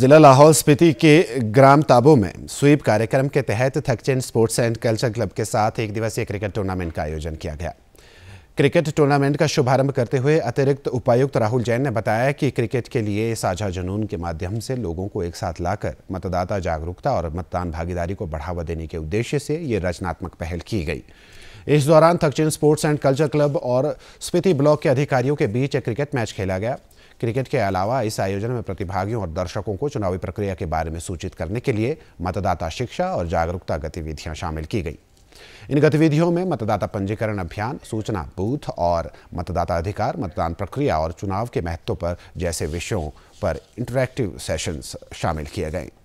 जिला लाहौल स्पीति के ग्राम ताबो में स्वीप कार्यक्रम के तहत Thakchen sports and culture club के साथ एक दिवसीय क्रिकेट टूर्नामेंट का आयोजन किया गया क्रिकेट टूर्नामेंट का शुभारंभ करते हुए अतिरिक्त उपायुक्त राहुल जैन ने बताया कि क्रिकेट के लिए साझा जुनून के माध्यम से लोगों को एक साथ लाकर मतदाता जागरूकता और मतदान भागीदारी को बढ़ावा देने के उद्देश्य से ये रचनात्मक पहल की गई इस दौरान Thakchin sports and culture club और स्पीति ब्लॉक के अधिकारियों के बीच एक क्रिकेट मैच खेला गया क्रिकेट के अलावा इस आयोजन में प्रतिभागियों और दर्शकों को चुनावी प्रक्रिया के बारे में सूचित करने के लिए मतदाता शिक्षा और जागरूकता गतिविधियां शामिल की गई इन गतिविधियों में मतदाता पंजीकरण अभियान सूचना बूथ और मतदाता अधिकार मतदान प्रक्रिया और चुनाव के महत्व पर जैसे विषयों पर इंटरैक्टिव सेशंस शामिल किए गए